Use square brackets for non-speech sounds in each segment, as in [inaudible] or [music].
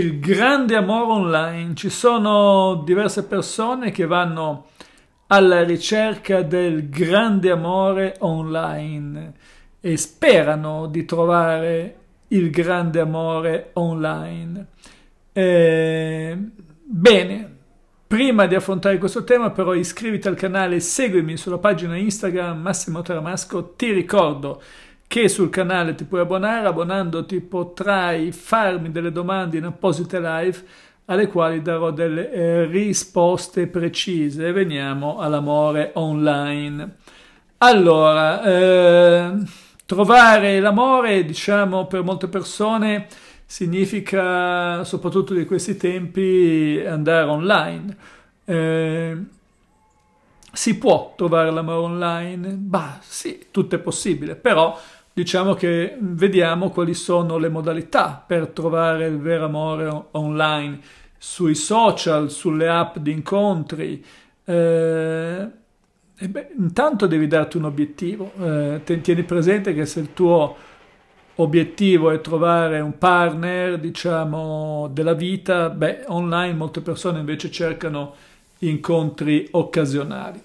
il grande amore online. Ci sono diverse persone che vanno alla ricerca del grande amore online e sperano di trovare il grande amore online. Eh, bene, prima di affrontare questo tema però iscriviti al canale, seguimi sulla pagina Instagram Massimo Tramasco, ti ricordo che sul canale ti puoi abbonare, abbonandoti potrai farmi delle domande in apposite live alle quali darò delle eh, risposte precise. Veniamo all'amore online. Allora, eh, trovare l'amore, diciamo, per molte persone significa, soprattutto di questi tempi, andare online. Eh, si può trovare l'amore online? Bah, sì, tutto è possibile, però diciamo che vediamo quali sono le modalità per trovare il vero amore online sui social, sulle app di incontri. Eh, beh, intanto devi darti un obiettivo, eh, tieni presente che se il tuo obiettivo è trovare un partner, diciamo, della vita, beh, online molte persone invece cercano incontri occasionali.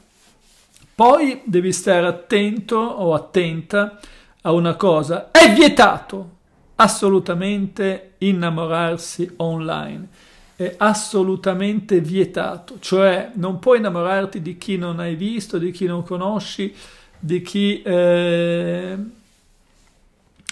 Poi devi stare attento o attenta a una cosa, è vietato assolutamente innamorarsi online, è assolutamente vietato, cioè non puoi innamorarti di chi non hai visto, di chi non conosci, di chi eh,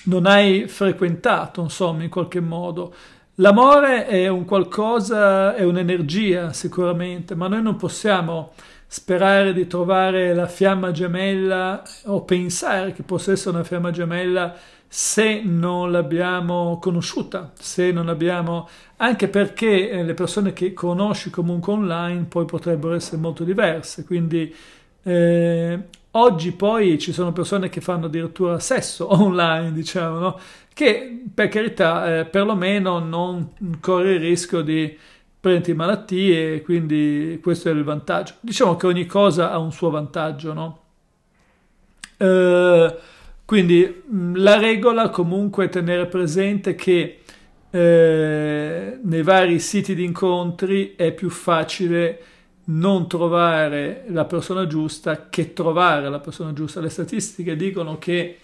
non hai frequentato, insomma, in qualche modo. L'amore è un qualcosa, è un'energia sicuramente, ma noi non possiamo sperare di trovare la fiamma gemella o pensare che possa essere una fiamma gemella se non l'abbiamo conosciuta, se non abbiamo... anche perché eh, le persone che conosci comunque online poi potrebbero essere molto diverse, quindi eh, oggi poi ci sono persone che fanno addirittura sesso [laughs] online, diciamo, no? che per carità eh, perlomeno non corre il rischio di prenti malattie, quindi questo è il vantaggio. Diciamo che ogni cosa ha un suo vantaggio, no? Eh, quindi mm, la regola comunque è tenere presente che eh, nei vari siti di incontri è più facile non trovare la persona giusta che trovare la persona giusta. Le statistiche dicono che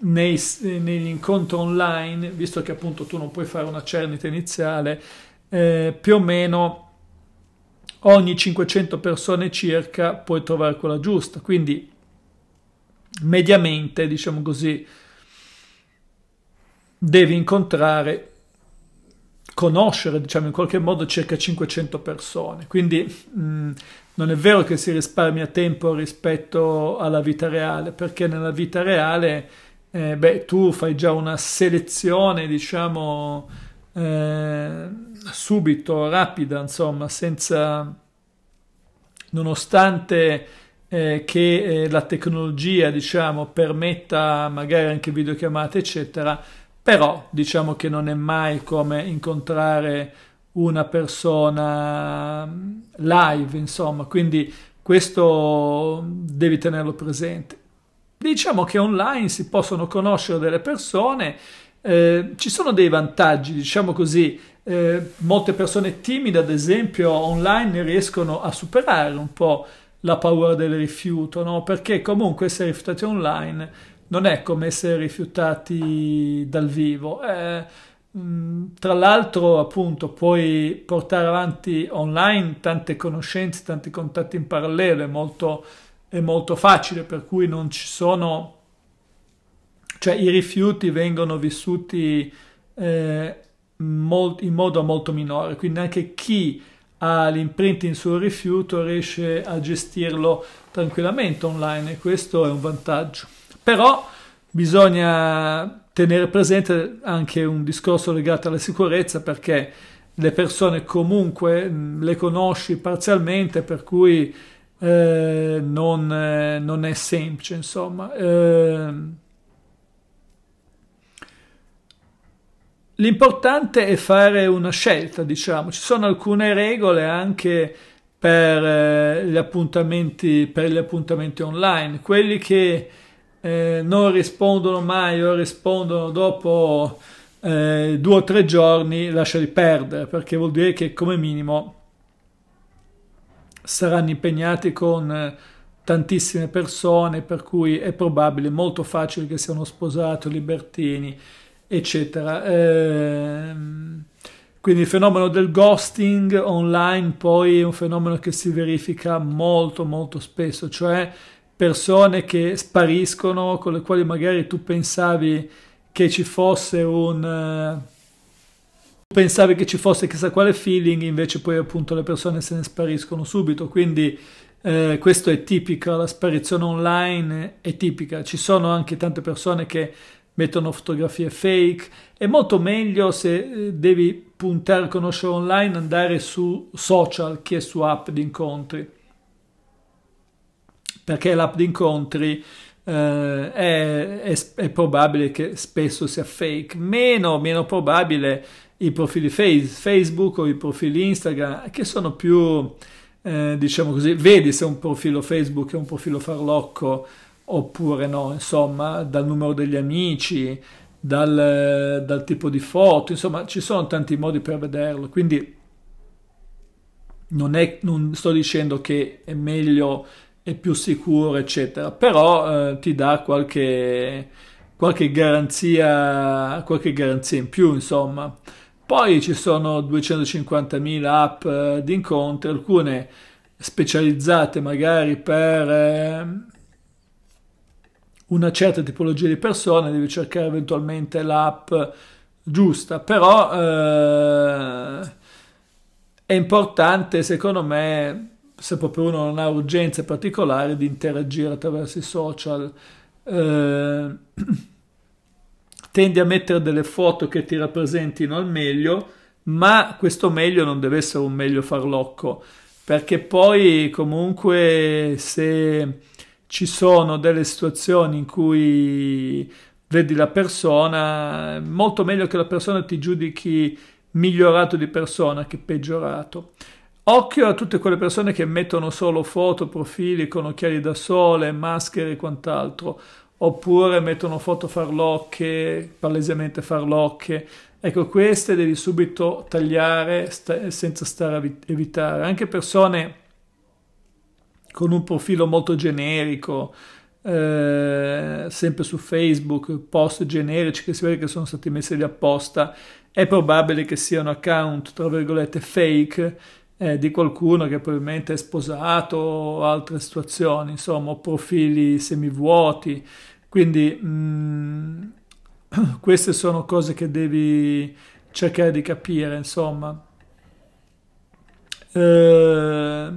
nei, negli incontri online, visto che appunto tu non puoi fare una cernita iniziale, eh, più o meno ogni 500 persone circa puoi trovare quella giusta, quindi mediamente, diciamo così, devi incontrare, conoscere, diciamo in qualche modo, circa 500 persone. Quindi mh, mm, non è vero che si risparmia tempo rispetto alla vita reale, perché nella vita reale, eh, beh, tu fai già una selezione, diciamo... Eh, subito, rapida, insomma, senza... nonostante eh, che eh, la tecnologia, diciamo, permetta magari anche videochiamate, eccetera, però diciamo che non è mai come incontrare una persona live, insomma, quindi questo devi tenerlo presente. Diciamo che online si possono conoscere delle persone, eh, ci sono dei vantaggi, diciamo così, eh, molte persone timide, ad esempio, online riescono a superare un po' la paura del rifiuto, no? perché comunque essere rifiutati online non è come essere rifiutati dal vivo. Eh, tra l'altro, appunto, puoi portare avanti online tante conoscenze, tanti contatti in parallelo, è molto, è molto facile, per cui non ci sono, cioè i rifiuti vengono vissuti eh, molt, in modo molto minore, quindi anche chi ha l'imprinting sul rifiuto riesce a gestirlo tranquillamente online e questo è un vantaggio. Però bisogna tenere presente anche un discorso legato alla sicurezza perché le persone comunque le conosci parzialmente per cui eh, non, eh, non, è semplice insomma. Eh, L'importante è fare una scelta, diciamo. Ci sono alcune regole anche per eh, gli appuntamenti, per gli appuntamenti online. Quelli che eh, non rispondono mai o rispondono dopo eh, due o tre giorni, lasciali perdere, perché vuol dire che come minimo saranno impegnati con eh, tantissime persone, per cui è probabile, molto facile che siano sposati libertini eccetera. Eh, quindi il fenomeno del ghosting online poi è un fenomeno che si verifica molto molto spesso, cioè persone che spariscono, con le quali magari tu pensavi che ci fosse un... Eh, pensavi che ci fosse chissà quale feeling, invece poi appunto le persone se ne spariscono subito, quindi eh, questo è tipico, la sparizione online è tipica. Ci sono anche tante persone che mettono fotografie fake. È molto meglio se eh, devi puntare a conoscere online, andare su social che su app di incontri. Perché l'app di incontri eh, è, è, è, probabile che spesso sia fake, meno, meno probabile i profili face, Facebook o i profili Instagram che sono più, eh, diciamo così, vedi se un profilo Facebook è un profilo farlocco oppure no, insomma, dal numero degli amici, dal, dal, tipo di foto, insomma, ci sono tanti modi per vederlo. Quindi non, è, non sto dicendo che è meglio, è più sicuro, eccetera, però eh, ti dà qualche, qualche, garanzia, qualche garanzia in più, insomma. Poi ci sono 250.000 app eh, di incontri, alcune specializzate magari per... Eh, una certa tipologia di persone, devi cercare eventualmente l'app giusta, però eh, è importante secondo me, se proprio uno non ha urgenze particolari, di interagire attraverso i social. Eh, [clears throat] tendi a mettere delle foto che ti rappresentino al meglio, ma questo meglio non deve essere un meglio farlocco, perché poi comunque se ci sono delle situazioni in cui vedi la persona, molto meglio che la persona ti giudichi migliorato di persona che peggiorato. Occhio a tutte quelle persone che mettono solo foto, profili con occhiali da sole, maschere e quant'altro, oppure mettono foto farlocche, palesemente farlocche. Ecco, queste devi subito tagliare sta senza stare a evitare. Anche persone con un profilo molto generico, eh, sempre su Facebook, post generici che si vede che sono stati messi lì apposta, è probabile che siano account, tra virgolette, fake eh, di qualcuno che probabilmente è sposato o altre situazioni, insomma, profili semivuoti. Quindi mh, mm, [clears throat] queste sono cose che devi cercare di capire, insomma. Eh,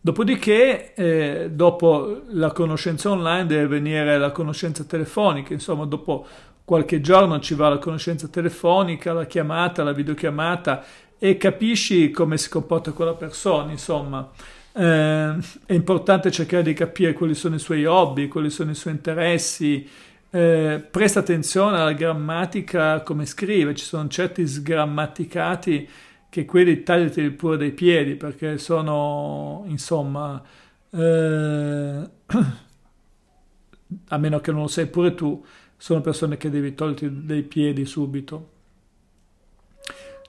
Dopodiché, eh, dopo la conoscenza online, deve venire la conoscenza telefonica, insomma, dopo qualche giorno ci va la conoscenza telefonica, la chiamata, la videochiamata e capisci come si comporta quella persona, insomma. Eh, è importante cercare di capire quali sono i suoi hobby, quali sono i suoi interessi. Eh, presta attenzione alla grammatica, come scrive, ci sono certi sgrammaticati che quelli tagliati pure dei piedi perché sono, insomma, eh, [clears throat] a meno che non lo sai pure tu, sono persone che devi toglierti dai piedi subito.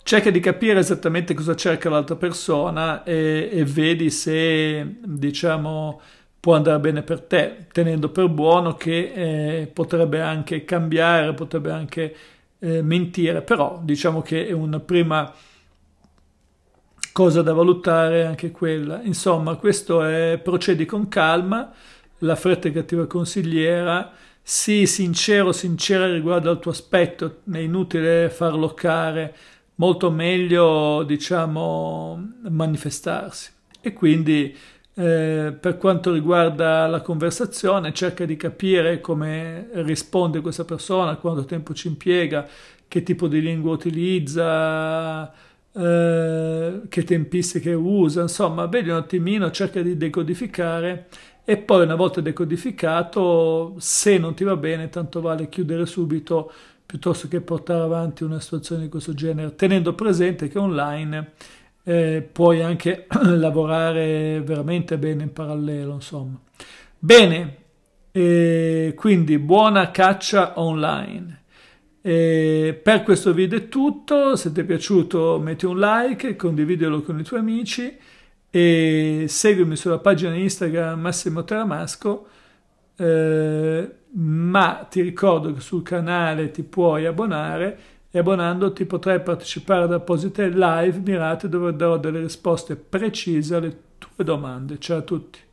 Cerca di capire esattamente cosa cerca l'altra persona e, e vedi se, diciamo, può andare bene per te, tenendo per buono che eh, potrebbe anche cambiare, potrebbe anche eh, mentire, però diciamo che è una prima cosa da valutare anche quella. Insomma, questo è procedi con calma, la fretta è cattiva consigliera, sii sincero, sincera riguardo al tuo aspetto, è inutile farlo care, molto meglio, diciamo, manifestarsi. E quindi eh, per quanto riguarda la conversazione, cerca di capire come risponde questa persona, quanto tempo ci impiega, che tipo di lingua utilizza, eh, che tempistiche usa, insomma, vedi un attimino, cerca di decodificare e poi una volta decodificato, se non ti va bene, tanto vale chiudere subito piuttosto che portare avanti una situazione di questo genere, tenendo presente che online eh, puoi anche [clears throat] lavorare veramente bene in parallelo, insomma. Bene, eh, quindi buona caccia online. E per questo video è tutto, se ti è piaciuto metti un like, condividilo con i tuoi amici e seguimi sulla pagina Instagram Massimo Teramasco, eh, ma ti ricordo che sul canale ti puoi abbonare e abbonandoti potrai partecipare ad apposite live mirate dove darò delle risposte precise alle tue domande. Ciao a tutti!